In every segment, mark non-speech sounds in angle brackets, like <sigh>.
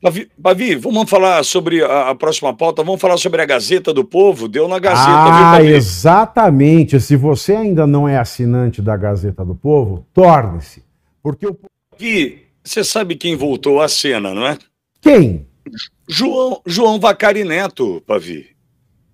Bavi, Bavi, vamos falar sobre a, a, próxima pauta, vamos falar sobre a Gazeta do Povo, deu na Gazeta, ah, viu, exatamente, se você ainda não é assinante da Gazeta do Povo, torne-se, porque o... Bavi, você sabe quem voltou à cena, não é? Quem? João, João Vacari Neto, Bavi,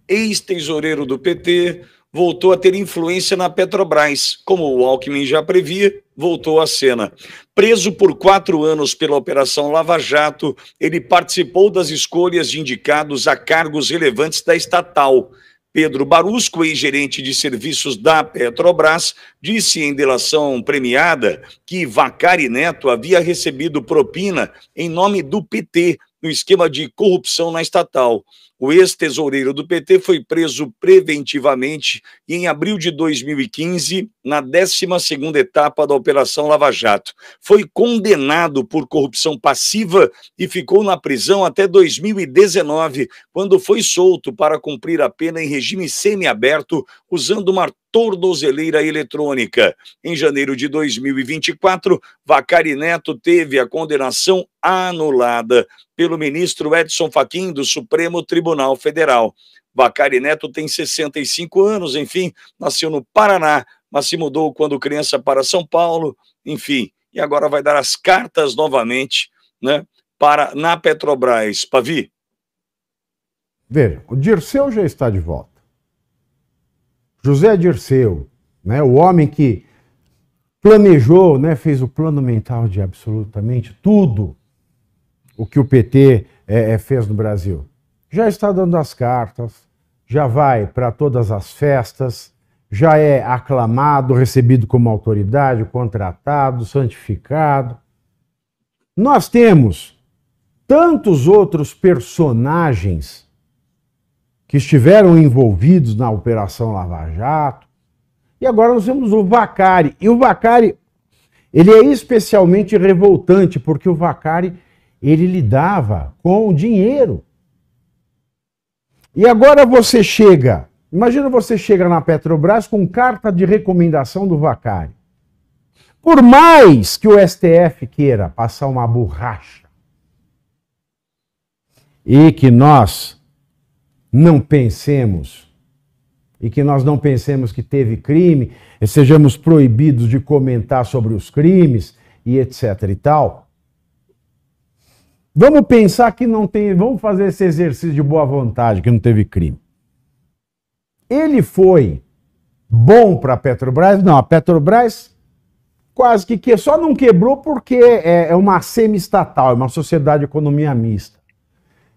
ex-tesoureiro do PT, voltou a ter influência na Petrobras. Como o Alckmin já previa, voltou à cena. Preso por quatro anos pela Operação Lava Jato, ele participou das escolhas de indicados a cargos relevantes da estatal. Pedro Barusco, ex-gerente de serviços da Petrobras, disse em delação premiada que Vacari Neto havia recebido propina em nome do PT no esquema de corrupção na estatal. O ex-tesoureiro do PT foi preso preventivamente em abril de 2015, na 12ª etapa da Operação Lava Jato. Foi condenado por corrupção passiva e ficou na prisão até 2019, quando foi solto para cumprir a pena em regime semiaberto, usando uma tornozeleira eletrônica. Em janeiro de 2024, Vacari Neto teve a condenação anulada pelo ministro Edson Fachin do Supremo Tribunal Tribunal Federal. Bacari Neto tem 65 anos, enfim, nasceu no Paraná, mas se mudou quando criança para São Paulo, enfim, e agora vai dar as cartas novamente, né, para na Petrobras. Pavi. Veja, o Dirceu já está de volta. José Dirceu, né, o homem que planejou, né, fez o plano mental de absolutamente tudo o que o PT é, é, fez no Brasil já está dando as cartas, já vai para todas as festas, já é aclamado, recebido como autoridade, contratado, santificado. Nós temos tantos outros personagens que estiveram envolvidos na Operação Lava Jato. E agora nós temos o Vacari. E o Vacari, ele é especialmente revoltante, porque o Vacari, ele lidava com o dinheiro e agora você chega, imagina você chega na Petrobras com carta de recomendação do Vacari. Por mais que o STF queira passar uma borracha e que nós não pensemos e que nós não pensemos que teve crime, e sejamos proibidos de comentar sobre os crimes e etc e tal, Vamos pensar que não tem. Vamos fazer esse exercício de boa vontade, que não teve crime. Ele foi bom para a Petrobras? Não, a Petrobras quase que, que só não quebrou porque é, é uma semi-estatal, é uma sociedade de economia mista.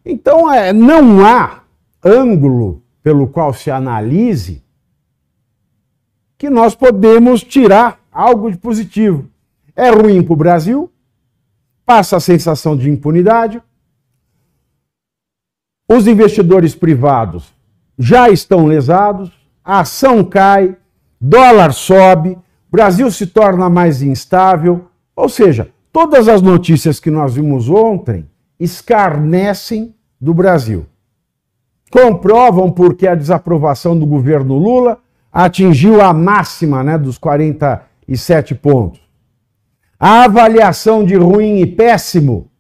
Então, é, não há ângulo pelo qual se analise que nós podemos tirar algo de positivo. É ruim para o Brasil, passa a sensação de impunidade. Os investidores privados já estão lesados, a ação cai, dólar sobe, Brasil se torna mais instável, ou seja, todas as notícias que nós vimos ontem escarnecem do Brasil. Comprovam porque a desaprovação do governo Lula atingiu a máxima né, dos 47 pontos. A avaliação de ruim e péssimo,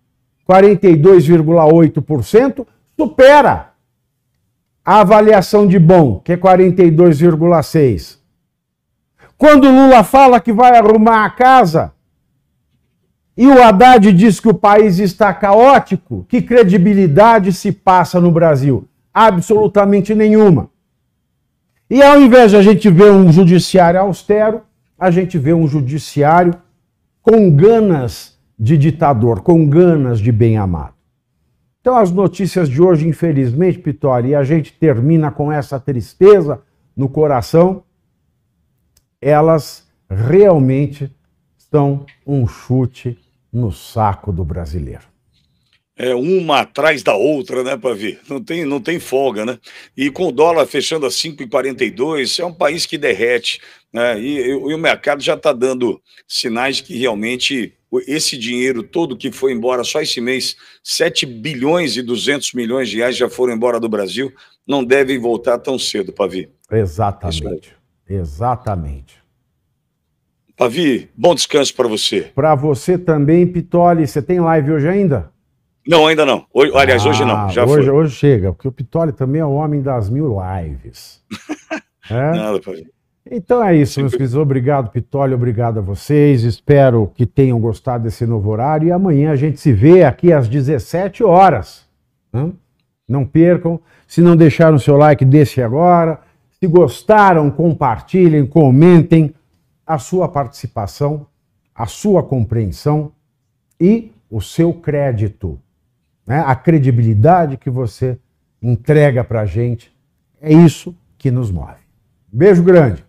42,8%, supera a avaliação de bom, que é 42,6%. Quando Lula fala que vai arrumar a casa e o Haddad diz que o país está caótico, que credibilidade se passa no Brasil? Absolutamente nenhuma. E ao invés de a gente ver um judiciário austero, a gente vê um judiciário com ganas de ditador, com ganas de bem-amado. Então, as notícias de hoje, infelizmente, Pitori, e a gente termina com essa tristeza no coração, elas realmente são um chute no saco do brasileiro é, uma atrás da outra, né, Pavi? Não tem, não tem folga, né? E com o dólar fechando a 5,42, é um país que derrete, né? E, e, e o mercado já está dando sinais de que realmente esse dinheiro todo que foi embora só esse mês, 7 bilhões e 200 milhões de reais já foram embora do Brasil, não devem voltar tão cedo, Pavi. Exatamente. Exatamente. Pavi, bom descanso para você. Para você também, Pitoli. Você tem live hoje ainda? Não, ainda não. Hoje, aliás, ah, hoje não. Ah, já hoje, foi. hoje chega, porque o Pitoli também é o homem das mil lives. <laughs> é? Nada pra ver. Então é isso, meus queridos. Obrigado, Pitoli. Obrigado a vocês. Espero que tenham gostado desse novo horário. E amanhã a gente se vê aqui às 17 horas. Né? Não percam. Se não deixaram o seu like, deixe agora. Se gostaram, compartilhem, comentem. A sua participação, a sua compreensão e o seu crédito né, a credibilidade que você entrega para a gente. É isso que nos move. Beijo grande.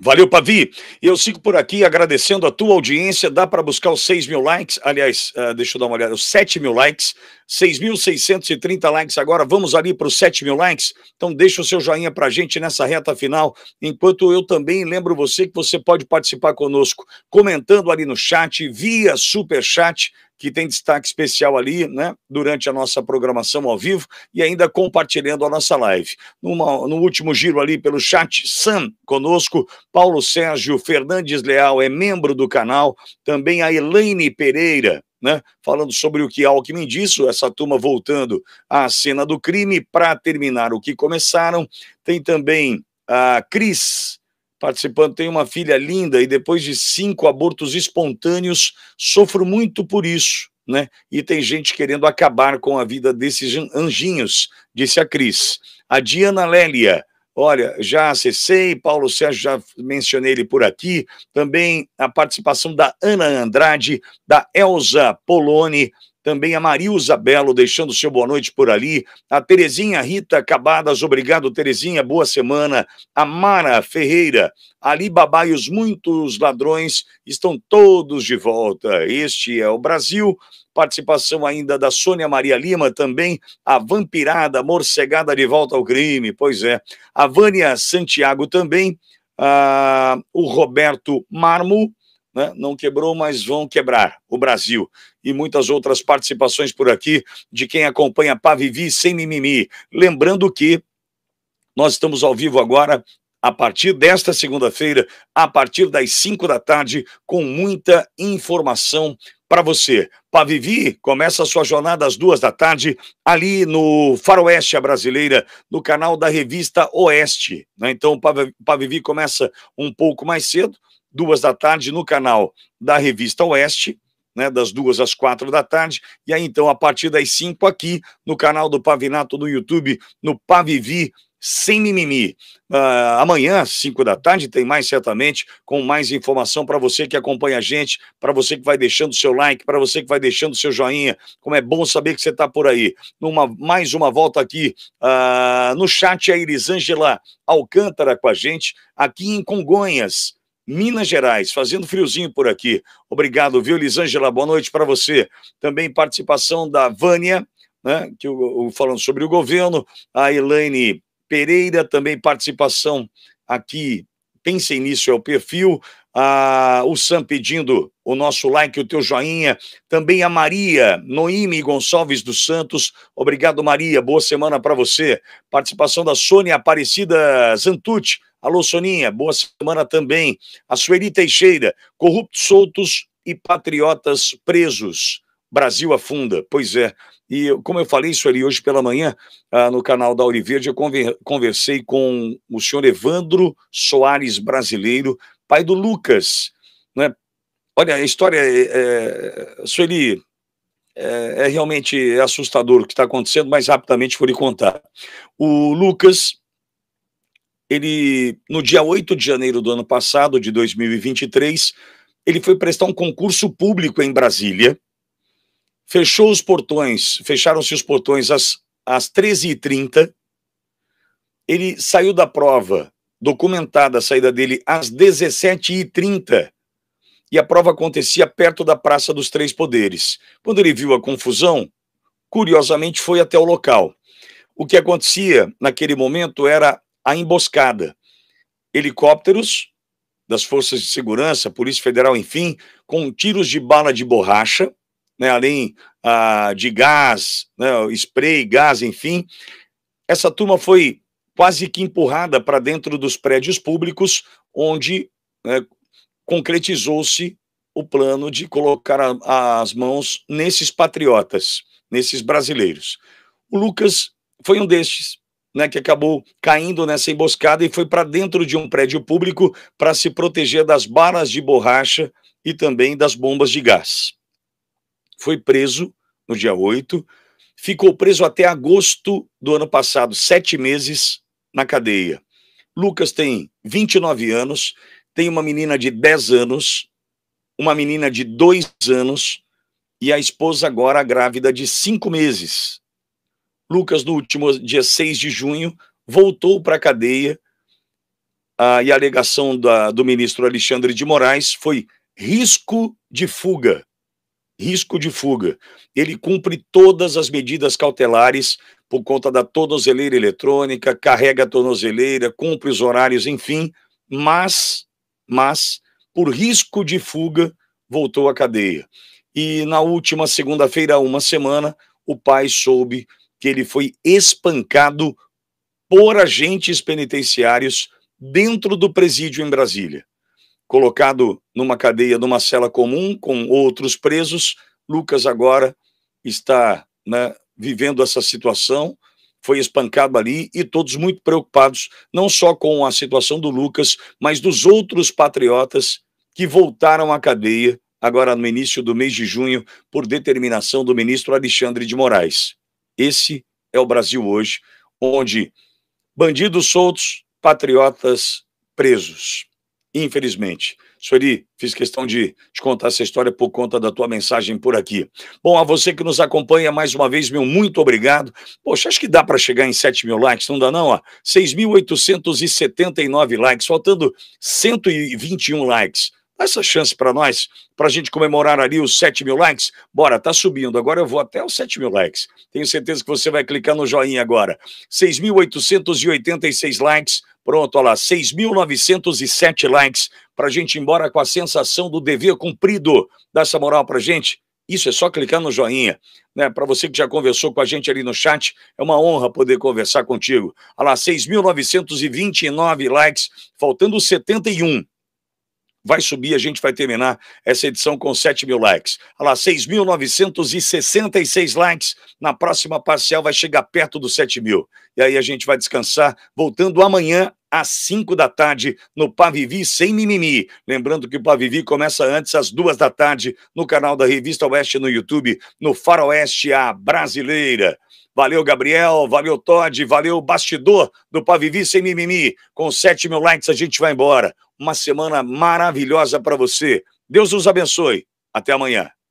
Valeu, Pavi. E eu sigo por aqui agradecendo a tua audiência. Dá para buscar os 6 mil likes. Aliás, uh, deixa eu dar uma olhada, os 7 mil likes. 6.630 likes agora. Vamos ali para os 7 mil likes. Então, deixa o seu joinha para a gente nessa reta final. Enquanto eu também lembro você que você pode participar conosco comentando ali no chat, via super chat que tem destaque especial ali, né, durante a nossa programação ao vivo e ainda compartilhando a nossa live. Numa, no último giro ali pelo chat, Sam conosco, Paulo Sérgio Fernandes Leal é membro do canal, também a Elaine Pereira, né, falando sobre o que Alckmin disse, essa turma voltando à cena do crime para terminar o que começaram. Tem também a Cris participando, tenho uma filha linda e depois de cinco abortos espontâneos, sofro muito por isso, né? E tem gente querendo acabar com a vida desses anjinhos, disse a Cris. A Diana Lélia, olha, já acessei, Paulo Sérgio, já mencionei ele por aqui, também a participação da Ana Andrade, da Elza Poloni, também a Marilza Belo, deixando seu boa noite por ali, a Terezinha Rita Cabadas, obrigado Terezinha, boa semana, a Mara Ferreira, Ali babaios os muitos ladrões estão todos de volta, este é o Brasil, participação ainda da Sônia Maria Lima também, a vampirada, morcegada de volta ao crime, pois é, a Vânia Santiago também, a... Ah, o Roberto Marmo, né? não quebrou, mas vão quebrar o Brasil. E muitas outras participações por aqui de quem acompanha Pavivi sem mimimi. Lembrando que nós estamos ao vivo agora a partir desta segunda-feira, a partir das 5 da tarde, com muita informação para você. Pavivi começa a sua jornada às duas da tarde, ali no Faroeste Brasileira, no canal da revista Oeste. Né? Então, Pavivi começa um pouco mais cedo, duas da tarde, no canal da Revista Oeste, né, das duas às quatro da tarde, e aí então a partir das cinco aqui no canal do Pavinato no YouTube, no Pavivi sem mimimi. Uh, amanhã, às cinco da tarde, tem mais certamente, com mais informação para você que acompanha a gente, para você que vai deixando o seu like, para você que vai deixando o seu joinha. Como é bom saber que você está por aí. Numa, mais uma volta aqui uh, no chat, a Elisângela Alcântara com a gente, aqui em Congonhas. Minas Gerais, fazendo friozinho por aqui. Obrigado, viu, Lisângela? Boa noite para você. Também participação da Vânia, né, que o, o, falando sobre o governo, a Elaine Pereira, também participação aqui. Pensem nisso, é o perfil ah, o Sam pedindo o nosso like, o teu joinha, também a Maria Noime Gonçalves dos Santos, obrigado Maria, boa semana para você, participação da Sônia Aparecida Zantucci, alô Soninha, boa semana também, a Sueli Teixeira, corruptos soltos e patriotas presos, Brasil afunda, pois é, e como eu falei isso ali hoje pela manhã, ah, no canal da Auriverde, eu conversei com o senhor Evandro Soares Brasileiro, pai do Lucas. Né? Olha, a história, é, é Sueli, é, é, realmente assustador o que está acontecendo, mas rapidamente vou lhe contar. O Lucas, ele, no dia 8 de janeiro do ano passado, de 2023, ele foi prestar um concurso público em Brasília, fechou os portões, fecharam-se os portões às, às 13h30, ele saiu da prova documentada a saída dele às 17h30 e a prova acontecia perto da Praça dos Três Poderes. Quando ele viu a confusão, curiosamente foi até o local. O que acontecia naquele momento era a emboscada. Helicópteros das forças de segurança, Polícia Federal, enfim, com tiros de bala de borracha, né, além ah, de gás, né, spray, gás, enfim. Essa turma foi quase que empurrada para dentro dos prédios públicos, onde né, concretizou-se o plano de colocar a, as mãos nesses patriotas, nesses brasileiros. O Lucas foi um destes, né, que acabou caindo nessa emboscada e foi para dentro de um prédio público para se proteger das balas de borracha e também das bombas de gás. Foi preso no dia 8, ficou preso até agosto do ano passado, sete meses, na cadeia. Lucas tem 29 anos, tem uma menina de 10 anos, uma menina de 2 anos e a esposa agora grávida de 5 meses. Lucas, no último dia 6 de junho, voltou para a cadeia ah, e a alegação da, do ministro Alexandre de Moraes foi risco de fuga. Risco de fuga. Ele cumpre todas as medidas cautelares por conta da tornozeleira eletrônica, carrega a tornozeleira, cumpre os horários, enfim, mas, mas, por risco de fuga, voltou à cadeia. E na última segunda-feira, uma semana, o pai soube que ele foi espancado por agentes penitenciários dentro do presídio em Brasília. Colocado numa cadeia, numa cela comum com outros presos, Lucas agora está né, vivendo essa situação, foi espancado ali e todos muito preocupados, não só com a situação do Lucas, mas dos outros patriotas que voltaram à cadeia agora no início do mês de junho por determinação do ministro Alexandre de Moraes. Esse é o Brasil hoje, onde bandidos soltos, patriotas presos. Infelizmente. Sori, fiz questão de te contar essa história por conta da tua mensagem por aqui. Bom, a você que nos acompanha mais uma vez, meu muito obrigado. Poxa, acho que dá para chegar em 7 mil likes, não dá não? 6.879 likes, faltando 121 likes. Dá essa chance para nós, para a gente comemorar ali os 7 mil likes. Bora, tá subindo. Agora eu vou até os 7 mil likes. Tenho certeza que você vai clicar no joinha agora. 6.886 likes. Pronto, olha lá, 6.907 likes para a gente ir embora com a sensação do dever cumprido. Dá essa moral para gente. Isso é só clicar no joinha. Né? Para você que já conversou com a gente ali no chat, é uma honra poder conversar contigo. Olha lá, 6.929 likes, faltando 71 vai subir, a gente vai terminar essa edição com 7 mil likes. Olha lá, 6.966 likes. Na próxima parcial vai chegar perto dos 7 mil. E aí a gente vai descansar, voltando amanhã às 5 da tarde no Pavivi Sem Mimimi. Lembrando que o Pavivi começa antes às 2 da tarde no canal da Revista Oeste no YouTube, no Faroeste A Brasileira. Valeu, Gabriel. Valeu, Todd. Valeu, bastidor do Pavivi Sem Mimimi. Com 7 mil likes a gente vai embora. Uma semana maravilhosa para você. Deus os abençoe. Até amanhã.